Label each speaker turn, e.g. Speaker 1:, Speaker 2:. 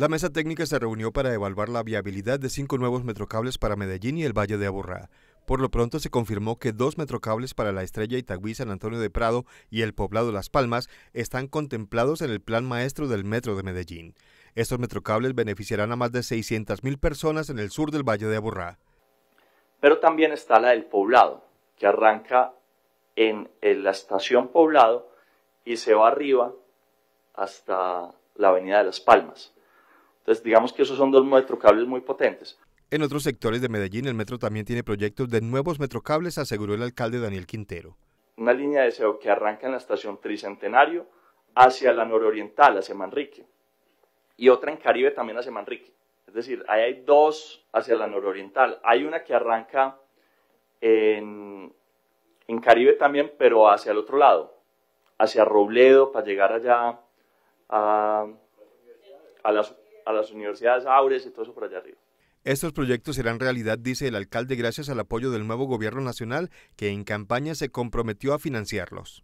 Speaker 1: La mesa técnica se reunió para evaluar la viabilidad de cinco nuevos metrocables para Medellín y el Valle de Aburrá. Por lo pronto se confirmó que dos metrocables para la Estrella Itagüí, San Antonio de Prado y el Poblado Las Palmas están contemplados en el plan maestro del Metro de Medellín. Estos metrocables beneficiarán a más de 600.000 personas en el sur del Valle de Aburrá.
Speaker 2: Pero también está la del Poblado, que arranca en la estación Poblado y se va arriba hasta la Avenida de Las Palmas. Entonces, digamos que esos son dos metrocables muy potentes.
Speaker 1: En otros sectores de Medellín, el metro también tiene proyectos de nuevos metrocables, aseguró el alcalde Daniel Quintero.
Speaker 2: Una línea de SEO que arranca en la estación Tricentenario hacia la nororiental, hacia Manrique, y otra en Caribe también hacia Manrique. Es decir, ahí hay dos hacia la nororiental. Hay una que arranca en, Caribe también, pero hacia el otro lado, hacia Robledo, para llegar allá a, a las a las universidades Aures y todo eso por allá arriba.
Speaker 1: Estos proyectos serán realidad, dice el alcalde, gracias al apoyo del nuevo gobierno nacional que en campaña se comprometió a financiarlos.